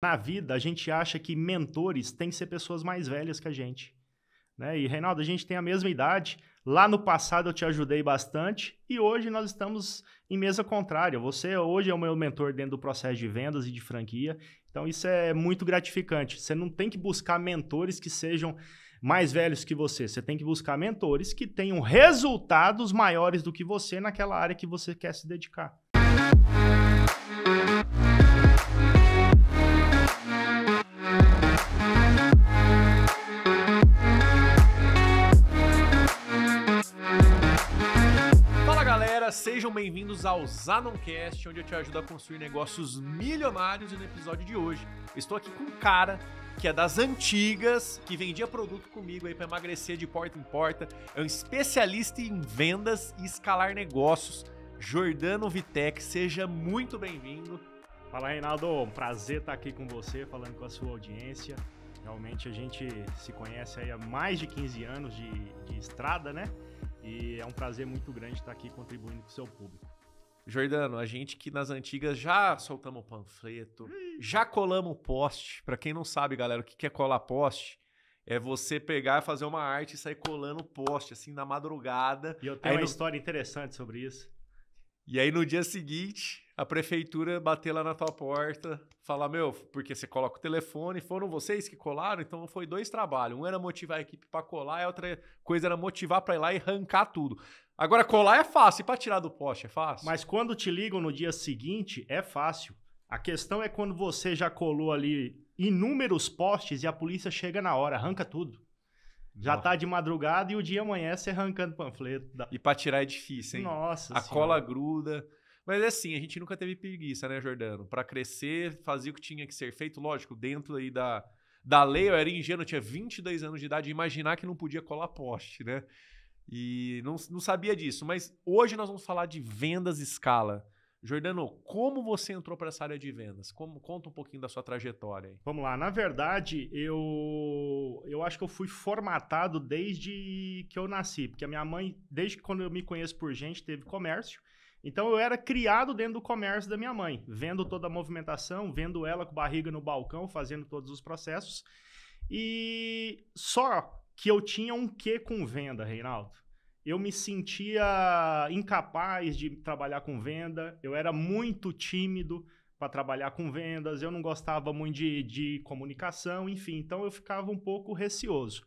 Na vida, a gente acha que mentores têm que ser pessoas mais velhas que a gente. Né? E, Reinaldo, a gente tem a mesma idade. Lá no passado eu te ajudei bastante e hoje nós estamos em mesa contrária. Você hoje é o meu mentor dentro do processo de vendas e de franquia. Então isso é muito gratificante. Você não tem que buscar mentores que sejam mais velhos que você. Você tem que buscar mentores que tenham resultados maiores do que você naquela área que você quer se dedicar. Sejam bem-vindos ao Zanoncast, onde eu te ajudo a construir negócios milionários e no episódio de hoje estou aqui com um cara que é das antigas, que vendia produto comigo aí para emagrecer de porta em porta, é um especialista em vendas e escalar negócios. Jordano Vitec, seja muito bem-vindo. Fala, Reinaldo, um prazer estar aqui com você, falando com a sua audiência. Realmente a gente se conhece aí há mais de 15 anos de, de estrada, né? E é um prazer muito grande estar aqui contribuindo com o seu público. Jordano, a gente que nas antigas já soltamos o panfleto, já colamos o poste. Para quem não sabe, galera, o que é colar poste? É você pegar, fazer uma arte e sair colando o poste, assim, na madrugada. E eu tenho aí uma no... história interessante sobre isso. E aí no dia seguinte, a prefeitura bater lá na tua porta, falar, meu, porque você coloca o telefone, foram vocês que colaram, então foi dois trabalhos. Um era motivar a equipe para colar, e a outra coisa era motivar para ir lá e arrancar tudo. Agora, colar é fácil, e para tirar do poste é fácil? Mas quando te ligam no dia seguinte, é fácil. A questão é quando você já colou ali inúmeros postes e a polícia chega na hora, arranca tudo. Já Nossa. tá de madrugada e o dia amanhece arrancando panfleto. E pra tirar é difícil, hein? Nossa A senhora. cola gruda, mas é assim, a gente nunca teve preguiça, né, Jordano? Para crescer, fazia o que tinha que ser feito, lógico, dentro aí da, da lei, eu era ingênuo, eu tinha 22 anos de idade, imaginar que não podia colar poste, né? E não, não sabia disso. Mas hoje nós vamos falar de vendas escala. Jordano, como você entrou para essa área de vendas? Como, conta um pouquinho da sua trajetória. Aí. Vamos lá. Na verdade, eu, eu acho que eu fui formatado desde que eu nasci, porque a minha mãe, desde quando eu me conheço por gente, teve comércio. Então eu era criado dentro do comércio da minha mãe, vendo toda a movimentação, vendo ela com barriga no balcão, fazendo todos os processos. E só que eu tinha um quê com venda, Reinaldo. Eu me sentia incapaz de trabalhar com venda, eu era muito tímido para trabalhar com vendas, eu não gostava muito de, de comunicação, enfim, então eu ficava um pouco receoso.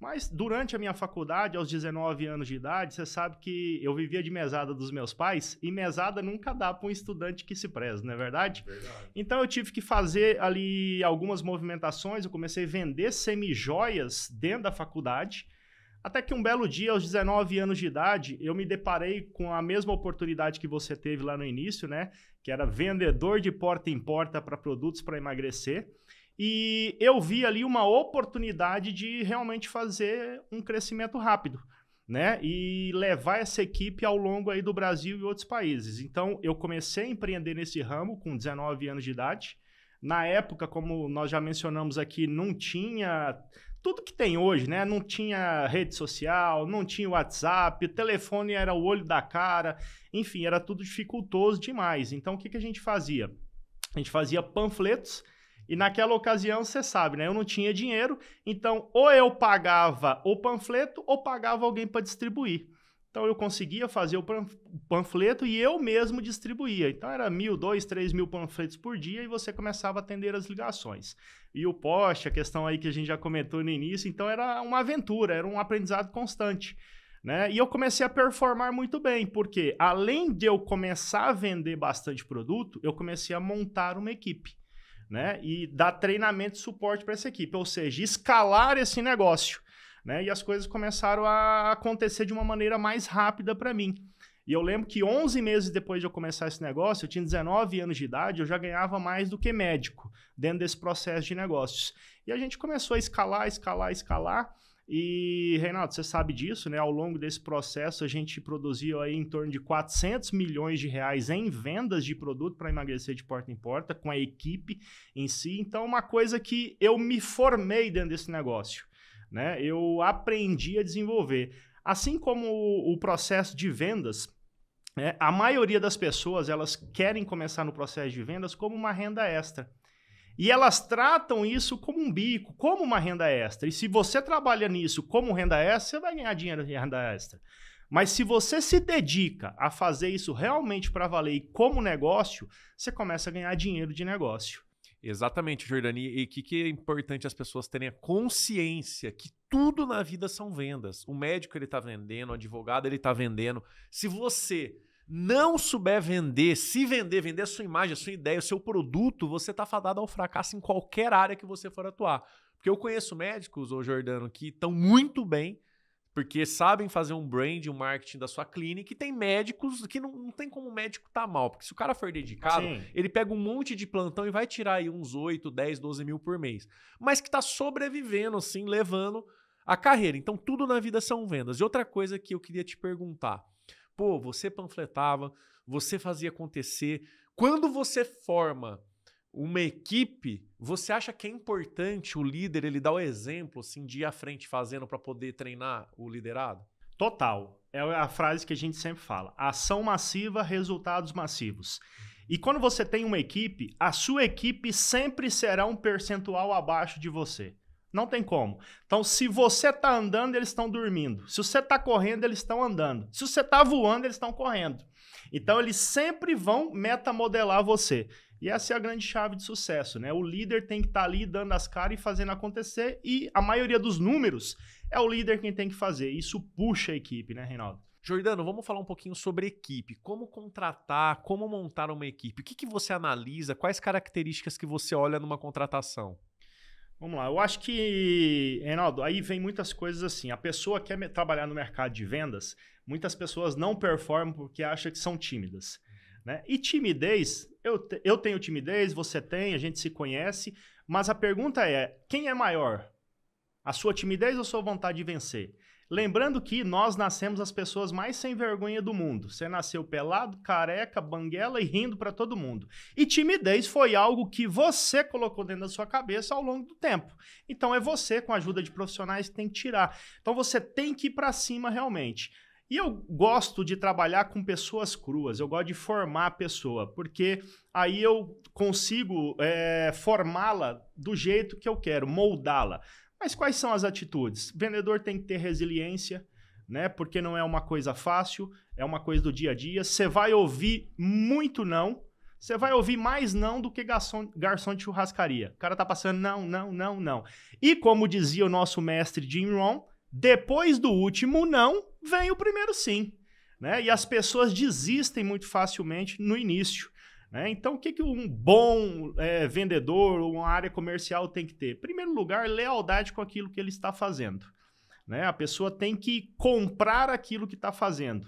Mas durante a minha faculdade, aos 19 anos de idade, você sabe que eu vivia de mesada dos meus pais e mesada nunca dá para um estudante que se preza, não é verdade? verdade? Então eu tive que fazer ali algumas movimentações, eu comecei a vender semijoias dentro da faculdade. Até que um belo dia, aos 19 anos de idade, eu me deparei com a mesma oportunidade que você teve lá no início, né? Que era vendedor de porta em porta para produtos para emagrecer. E eu vi ali uma oportunidade de realmente fazer um crescimento rápido, né? E levar essa equipe ao longo aí do Brasil e outros países. Então, eu comecei a empreender nesse ramo com 19 anos de idade. Na época, como nós já mencionamos aqui, não tinha tudo que tem hoje, né? Não tinha rede social, não tinha WhatsApp, o telefone era o olho da cara, enfim, era tudo dificultoso demais. Então, o que, que a gente fazia? A gente fazia panfletos e naquela ocasião, você sabe, né? Eu não tinha dinheiro, então ou eu pagava o panfleto ou pagava alguém para distribuir. Então eu conseguia fazer o panfleto e eu mesmo distribuía. Então era mil, dois, três mil panfletos por dia e você começava a atender as ligações. E o poste, a questão aí que a gente já comentou no início, então era uma aventura, era um aprendizado constante. Né? E eu comecei a performar muito bem, porque além de eu começar a vender bastante produto, eu comecei a montar uma equipe né? E dar treinamento e suporte para essa equipe, ou seja, escalar esse negócio, né? E as coisas começaram a acontecer de uma maneira mais rápida para mim. E eu lembro que 11 meses depois de eu começar esse negócio, eu tinha 19 anos de idade, eu já ganhava mais do que médico dentro desse processo de negócios. E a gente começou a escalar, escalar, escalar. E, Reinaldo, você sabe disso, né? Ao longo desse processo, a gente produziu aí em torno de 400 milhões de reais em vendas de produto para emagrecer de porta em porta, com a equipe em si. Então, uma coisa que eu me formei dentro desse negócio, né? Eu aprendi a desenvolver. Assim como o processo de vendas, né? a maioria das pessoas, elas querem começar no processo de vendas como uma renda extra. E elas tratam isso como um bico, como uma renda extra. E se você trabalha nisso como renda extra, você vai ganhar dinheiro de renda extra. Mas se você se dedica a fazer isso realmente para valer e como negócio, você começa a ganhar dinheiro de negócio. Exatamente, Jordani. E o que, que é importante as pessoas terem a consciência que tudo na vida são vendas. O médico ele está vendendo, o advogado ele está vendendo. Se você não souber vender, se vender, vender a sua imagem, a sua ideia, o seu produto, você está fadado ao fracasso em qualquer área que você for atuar. Porque eu conheço médicos, ou Jordano, que estão muito bem, porque sabem fazer um brand, um marketing da sua clínica, e tem médicos que não, não tem como o médico tá mal, porque se o cara for dedicado, Sim. ele pega um monte de plantão e vai tirar aí uns 8, 10, 12 mil por mês. Mas que está sobrevivendo, assim, levando a carreira. Então, tudo na vida são vendas. E outra coisa que eu queria te perguntar. Pô, você panfletava, você fazia acontecer. Quando você forma uma equipe, você acha que é importante o líder ele dar o exemplo assim de ir à frente fazendo para poder treinar o liderado? Total. É, é a frase que a gente sempre fala: ação massiva, resultados massivos. E quando você tem uma equipe, a sua equipe sempre será um percentual abaixo de você. Não tem como. Então, se você está andando, eles estão dormindo. Se você está correndo, eles estão andando. Se você está voando, eles estão correndo. Então, eles sempre vão metamodelar você. E essa é a grande chave de sucesso, né? O líder tem que estar tá ali dando as caras e fazendo acontecer, e a maioria dos números é o líder quem tem que fazer. Isso puxa a equipe, né, Reinaldo? Jordano, vamos falar um pouquinho sobre equipe. Como contratar, como montar uma equipe? O que, que você analisa? Quais características que você olha numa contratação? Vamos lá, eu acho que, Reinaldo, aí vem muitas coisas assim. A pessoa quer trabalhar no mercado de vendas, muitas pessoas não performam porque acham que são tímidas. Né? E timidez, eu, te, eu tenho timidez, você tem, a gente se conhece, mas a pergunta é: quem é maior? A sua timidez ou a sua vontade de vencer? Lembrando que nós nascemos as pessoas mais sem vergonha do mundo. Você nasceu pelado, careca, banguela e rindo para todo mundo. E timidez foi algo que você colocou dentro da sua cabeça ao longo do tempo. Então é você, com a ajuda de profissionais, que tem que tirar. Então você tem que ir para cima realmente. E eu gosto de trabalhar com pessoas cruas, eu gosto de formar a pessoa, porque aí eu consigo é, formá-la do jeito que eu quero, moldá-la. Mas quais são as atitudes? vendedor tem que ter resiliência, né? Porque não é uma coisa fácil, é uma coisa do dia a dia. Você vai ouvir muito não. Você vai ouvir mais não do que garçom, garçom de churrascaria. O cara tá passando não, não, não, não. E como dizia o nosso mestre Jim Rohn, depois do último não, vem o primeiro sim. Né? E as pessoas desistem muito facilmente no início. Né? Então, o que, que um bom é, vendedor ou uma área comercial tem que ter? Em primeiro lugar, lealdade com aquilo que ele está fazendo. Né? A pessoa tem que comprar aquilo que está fazendo.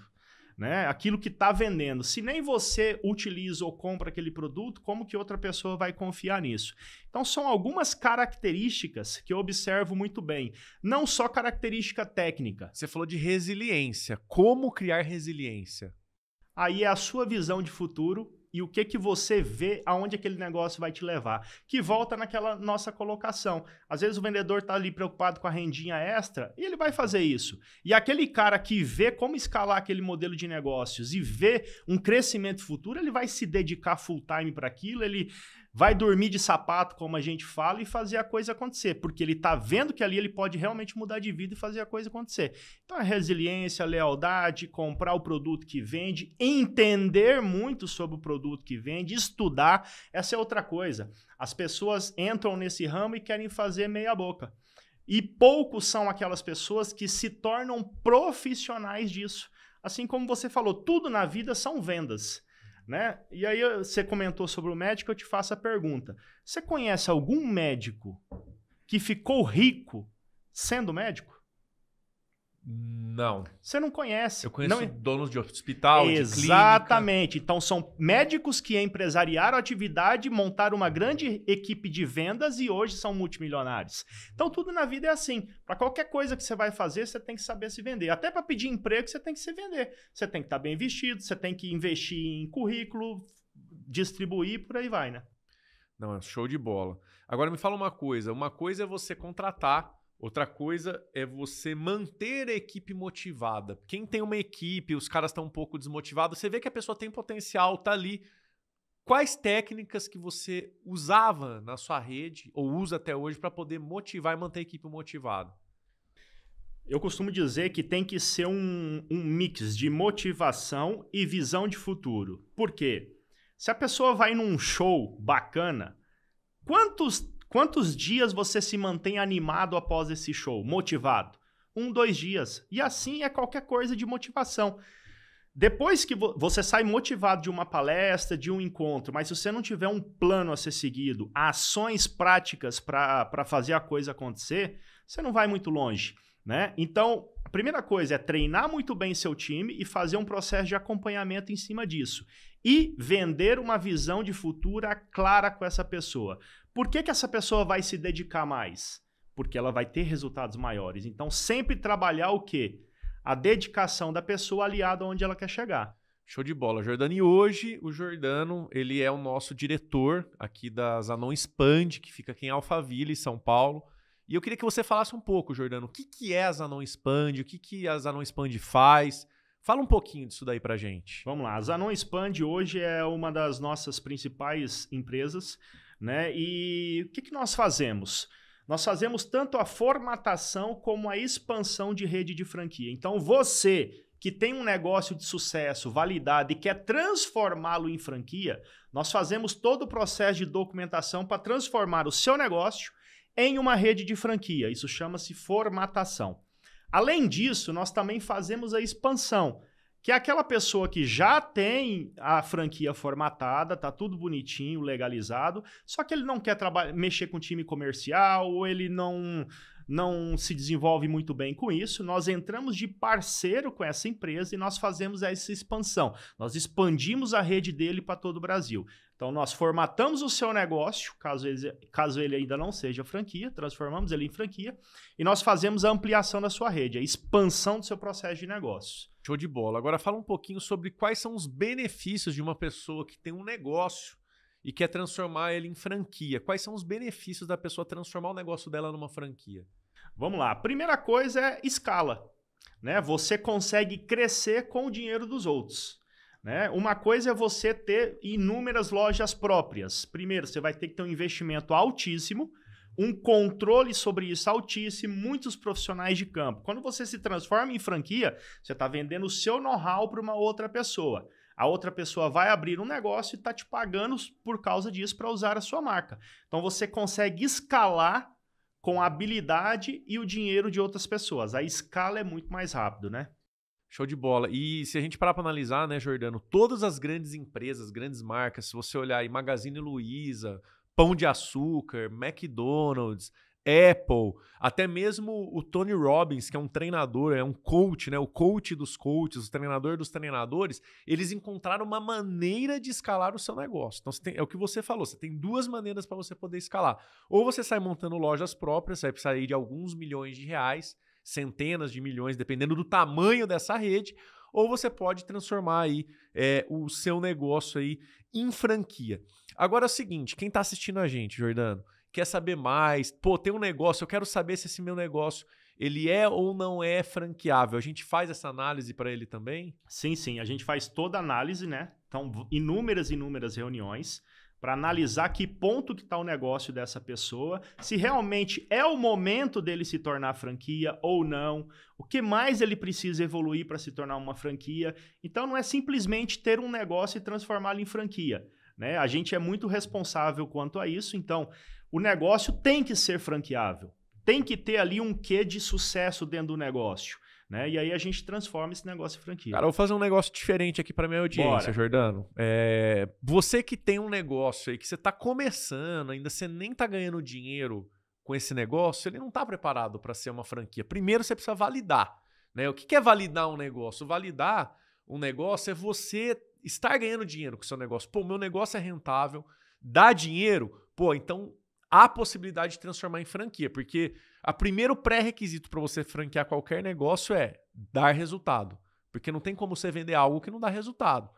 Né? Aquilo que está vendendo. Se nem você utiliza ou compra aquele produto, como que outra pessoa vai confiar nisso? Então, são algumas características que eu observo muito bem. Não só característica técnica. Você falou de resiliência. Como criar resiliência? Aí é a sua visão de futuro e o que que você vê, aonde aquele negócio vai te levar. Que volta naquela nossa colocação. Às vezes o vendedor está ali preocupado com a rendinha extra e ele vai fazer isso. E aquele cara que vê como escalar aquele modelo de negócios e vê um crescimento futuro, ele vai se dedicar full time para aquilo, ele vai dormir de sapato, como a gente fala, e fazer a coisa acontecer, porque ele está vendo que ali ele pode realmente mudar de vida e fazer a coisa acontecer. Então, a resiliência, a lealdade, comprar o produto que vende, entender muito sobre o produto que vende, estudar, essa é outra coisa. As pessoas entram nesse ramo e querem fazer meia boca. E poucos são aquelas pessoas que se tornam profissionais disso. Assim como você falou, tudo na vida são vendas. Né? E aí você comentou sobre o médico, eu te faço a pergunta. Você conhece algum médico que ficou rico sendo médico? Não. Você não conhece. Eu conheço não... É donos de hospital, Exatamente. De então, são médicos que empresariaram a atividade, montaram uma grande equipe de vendas e hoje são multimilionários. Então, tudo na vida é assim. Para qualquer coisa que você vai fazer, você tem que saber se vender. Até para pedir emprego, você tem que se vender. Você tem que estar tá bem vestido, você tem que investir em currículo, distribuir, por aí vai, né? Não, é show de bola. Agora, me fala uma coisa. Uma coisa é você contratar Outra coisa é você manter a equipe motivada. Quem tem uma equipe, os caras estão um pouco desmotivados, você vê que a pessoa tem potencial, tá ali. Quais técnicas que você usava na sua rede ou usa até hoje para poder motivar e manter a equipe motivada? Eu costumo dizer que tem que ser um, um mix de motivação e visão de futuro. Por quê? Se a pessoa vai num show bacana, quantos Quantos dias você se mantém animado após esse show, motivado? Um, dois dias. E assim é qualquer coisa de motivação. Depois que vo você sai motivado de uma palestra, de um encontro, mas se você não tiver um plano a ser seguido, ações práticas para fazer a coisa acontecer, você não vai muito longe. Né? Então, a primeira coisa é treinar muito bem seu time e fazer um processo de acompanhamento em cima disso e vender uma visão de futura clara com essa pessoa. Por que, que essa pessoa vai se dedicar mais? Porque ela vai ter resultados maiores. Então, sempre trabalhar o quê? A dedicação da pessoa aliada onde ela quer chegar. Show de bola, Jordano. E hoje o Jordano, ele é o nosso diretor aqui da Zanon Expand, que fica aqui em Alphaville, São Paulo. E eu queria que você falasse um pouco, Jordano, o que, que é a Zanon Expand, o que, que a Zanon Expand faz, Fala um pouquinho disso daí pra gente. Vamos lá. A Zanon Expand hoje é uma das nossas principais empresas, né? E o que, que nós fazemos? Nós fazemos tanto a formatação como a expansão de rede de franquia. Então, você que tem um negócio de sucesso validado e quer transformá-lo em franquia, nós fazemos todo o processo de documentação para transformar o seu negócio em uma rede de franquia. Isso chama-se formatação. Além disso, nós também fazemos a expansão, que é aquela pessoa que já tem a franquia formatada, tá tudo bonitinho, legalizado, só que ele não quer mexer com time comercial, ou ele não não se desenvolve muito bem com isso. Nós entramos de parceiro com essa empresa e nós fazemos essa expansão. Nós expandimos a rede dele para todo o Brasil. Então, nós formatamos o seu negócio, caso ele, caso ele ainda não seja franquia, transformamos ele em franquia, e nós fazemos a ampliação da sua rede, a expansão do seu processo de negócios. Show de bola. Agora, fala um pouquinho sobre quais são os benefícios de uma pessoa que tem um negócio e quer transformar ele em franquia. Quais são os benefícios da pessoa transformar o negócio dela numa franquia? Vamos lá. A primeira coisa é escala. Né? Você consegue crescer com o dinheiro dos outros. Né? Uma coisa é você ter inúmeras lojas próprias. Primeiro, você vai ter que ter um investimento altíssimo, um controle sobre isso altíssimo, muitos profissionais de campo. Quando você se transforma em franquia, você está vendendo o seu know-how para uma outra pessoa. A outra pessoa vai abrir um negócio e está te pagando por causa disso para usar a sua marca. Então você consegue escalar com a habilidade e o dinheiro de outras pessoas. A escala é muito mais rápido, né? Show de bola. E se a gente parar para analisar, né, Jordano, todas as grandes empresas, grandes marcas, se você olhar aí Magazine Luiza, Pão de Açúcar, McDonald's, Apple, até mesmo o Tony Robbins, que é um treinador, é um coach, né? O coach dos coaches, o treinador dos treinadores, eles encontraram uma maneira de escalar o seu negócio. Então, tem, é o que você falou, você tem duas maneiras para você poder escalar. Ou você sai montando lojas próprias, você vai precisar de alguns milhões de reais, centenas de milhões, dependendo do tamanho dessa rede, ou você pode transformar aí é, o seu negócio aí em franquia. Agora é o seguinte, quem está assistindo a gente, Jordano, quer saber mais. Pô, tem um negócio, eu quero saber se esse meu negócio ele é ou não é franqueável. A gente faz essa análise para ele também? Sim, sim, a gente faz toda a análise, né? Então, inúmeras, inúmeras reuniões para analisar que ponto que está o negócio dessa pessoa, se realmente é o momento dele se tornar franquia ou não, o que mais ele precisa evoluir para se tornar uma franquia. Então não é simplesmente ter um negócio e transformá-lo em franquia. Né? A gente é muito responsável quanto a isso, então o negócio tem que ser franqueável. Tem que ter ali um quê de sucesso dentro do negócio. Né? E aí a gente transforma esse negócio em franquia. Cara, eu vou fazer um negócio diferente aqui para minha audiência, Bora. Jordano. É, você que tem um negócio aí que você está começando, ainda você nem está ganhando dinheiro com esse negócio, ele não está preparado para ser uma franquia. Primeiro você precisa validar, né? O que é validar um negócio? Validar um negócio é você estar ganhando dinheiro com o seu negócio. Pô, meu negócio é rentável, dá dinheiro. Pô, então há possibilidade de transformar em franquia, porque o primeiro pré-requisito para você franquear qualquer negócio é dar resultado, porque não tem como você vender algo que não dá resultado.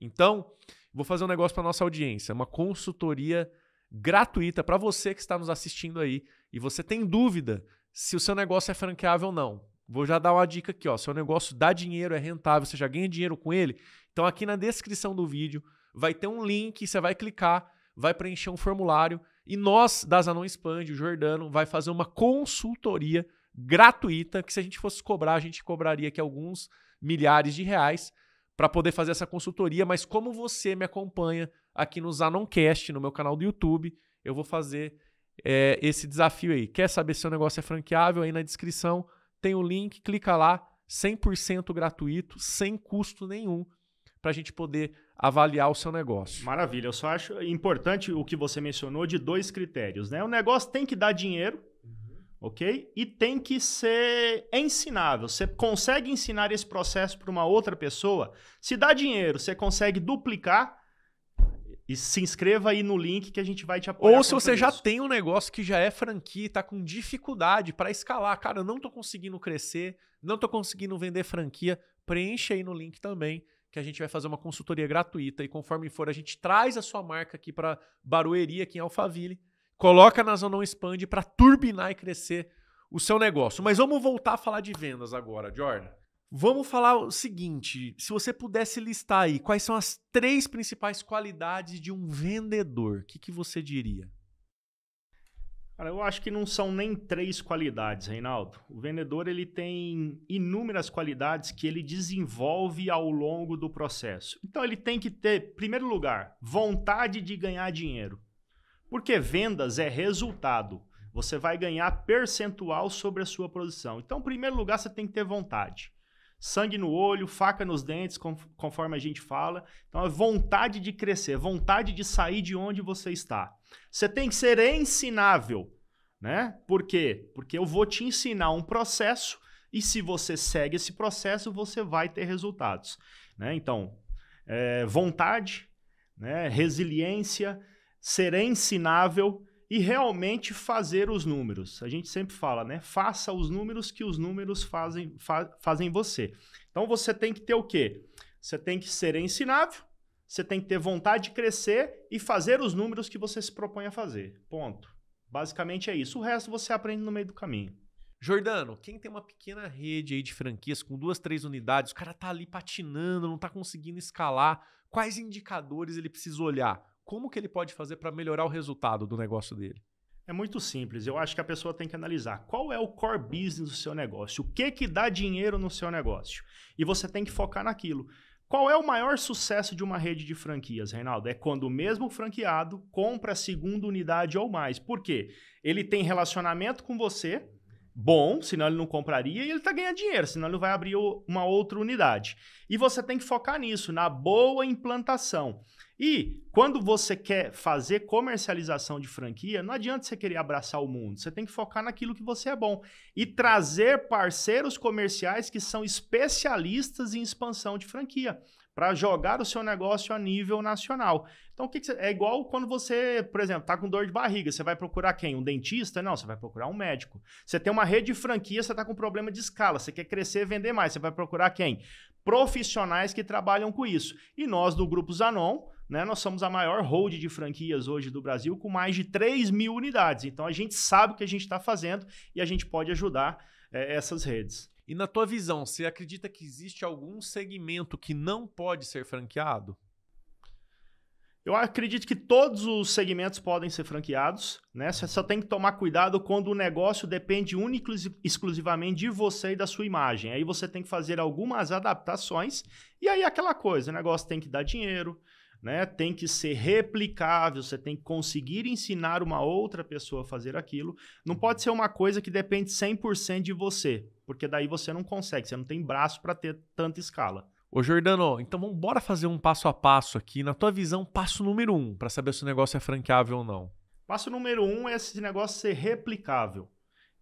Então, vou fazer um negócio para nossa audiência, uma consultoria gratuita para você que está nos assistindo aí e você tem dúvida se o seu negócio é franqueável ou não. Vou já dar uma dica aqui, ó. Seu negócio dá dinheiro, é rentável, você já ganha dinheiro com ele. Então aqui na descrição do vídeo vai ter um link, você vai clicar, vai preencher um formulário e nós, da Zanon Expande, o Jordano, vai fazer uma consultoria gratuita, que se a gente fosse cobrar, a gente cobraria aqui alguns milhares de reais para poder fazer essa consultoria, mas como você me acompanha aqui no Zanoncast, no meu canal do YouTube, eu vou fazer é, esse desafio aí. Quer saber se o negócio é franqueável? Aí na descrição tem o link, clica lá, 100% gratuito, sem custo nenhum, para a gente poder avaliar o seu negócio. Maravilha. Eu só acho importante o que você mencionou de dois critérios, né? O negócio tem que dar dinheiro, uhum. ok? E tem que ser ensinável. Você consegue ensinar esse processo para uma outra pessoa? Se dá dinheiro, você consegue duplicar. E se inscreva aí no link que a gente vai te apoiar. Ou se você isso. já tem um negócio que já é franquia e tá com dificuldade para escalar, cara, eu não tô conseguindo crescer, não tô conseguindo vender franquia, preencha aí no link também que a gente vai fazer uma consultoria gratuita e conforme for, a gente traz a sua marca aqui para Barueri, aqui em Alphaville, coloca na Zona Não Expande para turbinar e crescer o seu negócio. Mas vamos voltar a falar de vendas agora, Jordan. Vamos falar o seguinte: se você pudesse listar aí quais são as três principais qualidades de um vendedor, o que, que você diria? Cara, eu acho que não são nem três qualidades, Reinaldo. O vendedor ele tem inúmeras qualidades que ele desenvolve ao longo do processo. Então ele tem que ter, em primeiro lugar, vontade de ganhar dinheiro. Porque vendas é resultado. Você vai ganhar percentual sobre a sua produção. Então, em primeiro lugar, você tem que ter vontade sangue no olho, faca nos dentes, conforme a gente fala. Então é vontade de crescer, é vontade de sair de onde você está. Você tem que ser ensinável, né? Por quê? Porque eu vou te ensinar um processo e se você segue esse processo, você vai ter resultados, né? Então, é, vontade, né? resiliência, ser ensinável e realmente fazer os números. A gente sempre fala, né? Faça os números que os números fazem, fa fazem você. Então você tem que ter o quê? Você tem que ser ensinável, você tem que ter vontade de crescer e fazer os números que você se propõe a fazer. Ponto. Basicamente é isso. O resto você aprende no meio do caminho. Jordano, quem tem uma pequena rede aí de franquias com duas, três unidades, o cara tá ali patinando, não tá conseguindo escalar, quais indicadores ele precisa olhar? como que ele pode fazer para melhorar o resultado do negócio dele? É muito simples. Eu acho que a pessoa tem que analisar qual é o core business do seu negócio, o que que dá dinheiro no seu negócio. E você tem que focar naquilo. Qual é o maior sucesso de uma rede de franquias, Reinaldo? É quando o mesmo franqueado compra a segunda unidade ou mais. Por quê? Ele tem relacionamento com você, bom, senão ele não compraria, e ele está ganhando dinheiro, senão ele vai abrir uma outra unidade. E você tem que focar nisso, na boa implantação. E quando você quer fazer comercialização de franquia, não adianta você querer abraçar o mundo. Você tem que focar naquilo que você é bom e trazer parceiros comerciais que são especialistas em expansão de franquia para jogar o seu negócio a nível nacional. Então, o que, que você, é igual quando você, por exemplo, tá com dor de barriga, você vai procurar quem? Um dentista? Não, você vai procurar um médico. Você tem uma rede de franquia, você tá com problema de escala, você quer crescer, vender mais, você vai procurar quem? Profissionais que trabalham com isso. E nós do Grupo Zanon, né, nós somos a maior hold de franquias hoje do Brasil, com mais de 3 mil unidades. Então a gente sabe o que a gente está fazendo e a gente pode ajudar é, essas redes. E na tua visão, você acredita que existe algum segmento que não pode ser franqueado? Eu acredito que todos os segmentos podem ser franqueados, né? Você só tem que tomar cuidado quando o negócio depende única e exclusivamente de você e da sua imagem. Aí você tem que fazer algumas adaptações e aí é aquela coisa, o negócio tem que dar dinheiro, né? Tem que ser replicável, você tem que conseguir ensinar uma outra pessoa a fazer aquilo. Não uhum. pode ser uma coisa que depende 100% de você, porque daí você não consegue, você não tem braço para ter tanta escala. Ô Jordano, então vamos bora fazer um passo a passo aqui. Na tua visão, passo número um para saber se o negócio é franqueável ou não. Passo número um é esse negócio ser replicável.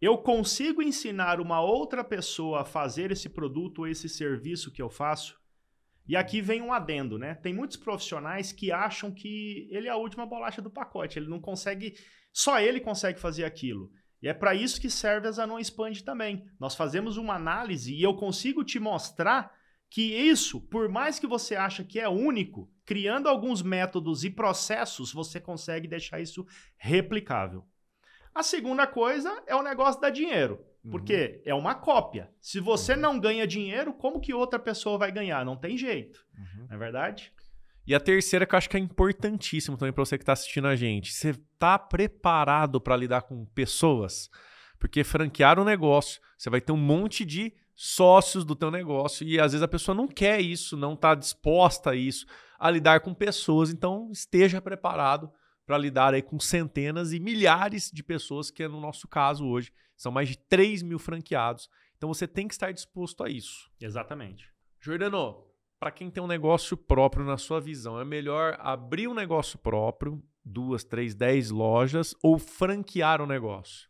Eu consigo ensinar uma outra pessoa a fazer esse produto ou esse serviço que eu faço? E aqui vem um adendo, né? Tem muitos profissionais que acham que ele é a última bolacha do pacote, ele não consegue, só ele consegue fazer aquilo. E é para isso que serve as Anon Expand também. Nós fazemos uma análise e eu consigo te mostrar que isso, por mais que você acha que é único, criando alguns métodos e processos, você consegue deixar isso replicável. A segunda coisa é o negócio da dinheiro, porque uhum. é uma cópia. Se você uhum. não ganha dinheiro, como que outra pessoa vai ganhar? Não tem jeito, uhum. não é verdade? E a terceira que eu acho que é importantíssimo também para você que está assistindo a gente, você está preparado para lidar com pessoas? Porque franquear um negócio, você vai ter um monte de sócios do teu negócio e às vezes a pessoa não quer isso, não está disposta a isso, a lidar com pessoas, então esteja preparado para lidar aí com centenas e milhares de pessoas, que é no nosso caso hoje, são mais de 3 mil franqueados. Então você tem que estar disposto a isso. Exatamente. Jordano, para quem tem um negócio próprio na sua visão, é melhor abrir um negócio próprio, duas, três, dez lojas, ou franquear o um negócio?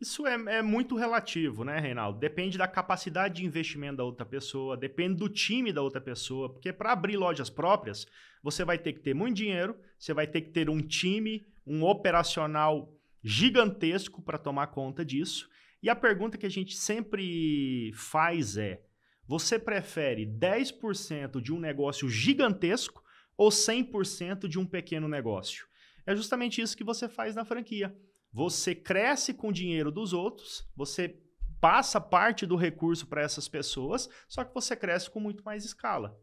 Isso é, é, muito relativo, né, Reinaldo? Depende da capacidade de investimento da outra pessoa, depende do time da outra pessoa, porque para abrir lojas próprias, você vai ter que ter muito dinheiro, você vai ter que ter um time, um operacional gigantesco para tomar conta disso. E a pergunta que a gente sempre faz é: você prefere 10% de um negócio gigantesco ou 100% de um pequeno negócio? É justamente isso que você faz na franquia. Você cresce com o dinheiro dos outros, você passa parte do recurso para essas pessoas, só que você cresce com muito mais escala.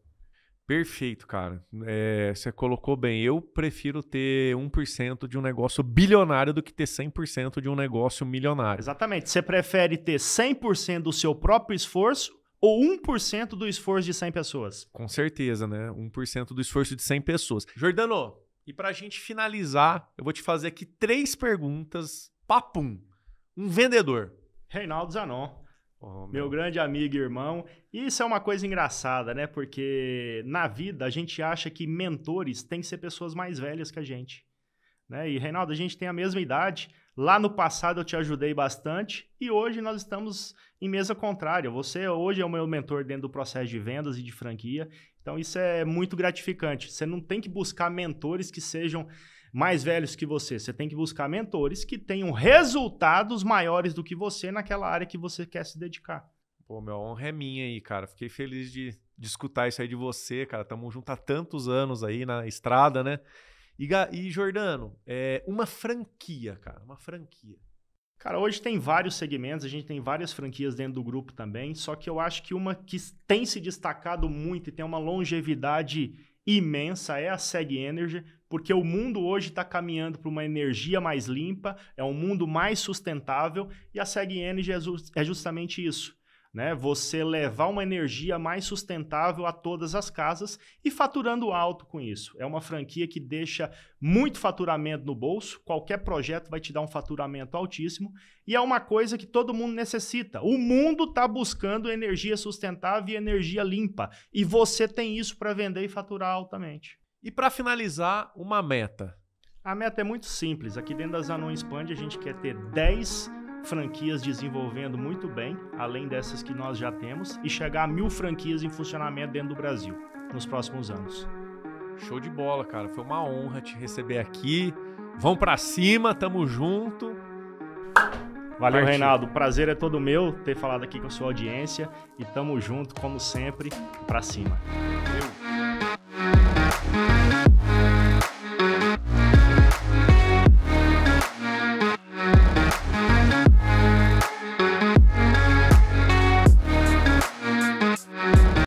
Perfeito, cara. É, você colocou bem. Eu prefiro ter 1% de um negócio bilionário do que ter 100% de um negócio milionário. Exatamente. Você prefere ter 100% do seu próprio esforço ou 1% do esforço de 100 pessoas? Com certeza, né? 1% do esforço de 100 pessoas. Jordano, e para a gente finalizar, eu vou te fazer aqui três perguntas, papum. Um vendedor. Reinaldo Zanon. Oh, meu. meu grande amigo e irmão. Isso é uma coisa engraçada, né? Porque na vida a gente acha que mentores têm que ser pessoas mais velhas que a gente. Né? E, Reinaldo, a gente tem a mesma idade, Lá no passado eu te ajudei bastante e hoje nós estamos em mesa contrária. Você hoje é o meu mentor dentro do processo de vendas e de franquia. Então isso é muito gratificante. Você não tem que buscar mentores que sejam mais velhos que você. Você tem que buscar mentores que tenham resultados maiores do que você naquela área que você quer se dedicar. Pô, meu, honra é minha aí, cara. Fiquei feliz de, de escutar isso aí de você, cara. Tamo junto há tantos anos aí na estrada, né? E, e Jordano, é uma franquia, cara, uma franquia. Cara, hoje tem vários segmentos, a gente tem várias franquias dentro do grupo também, só que eu acho que uma que tem se destacado muito e tem uma longevidade imensa é a SEG Energy, porque o mundo hoje está caminhando para uma energia mais limpa, é um mundo mais sustentável e a SEG Energy é, é justamente isso né? Você levar uma energia mais sustentável a todas as casas e faturando alto com isso. É uma franquia que deixa muito faturamento no bolso, qualquer projeto vai te dar um faturamento altíssimo e é uma coisa que todo mundo necessita. O mundo está buscando energia sustentável e energia limpa e você tem isso para vender e faturar altamente. E para finalizar, uma meta. A meta é muito simples. Aqui dentro da Zanon Expand a gente quer ter 10 franquias desenvolvendo muito bem, além dessas que nós já temos, e chegar a mil franquias em funcionamento dentro do Brasil nos próximos anos. Show de bola, cara. Foi uma honra te receber aqui. Vão para cima, tamo junto. Valeu, Partiu. Reinaldo. prazer é todo meu ter falado aqui com a sua audiência e tamo junto como sempre, para cima. Valeu.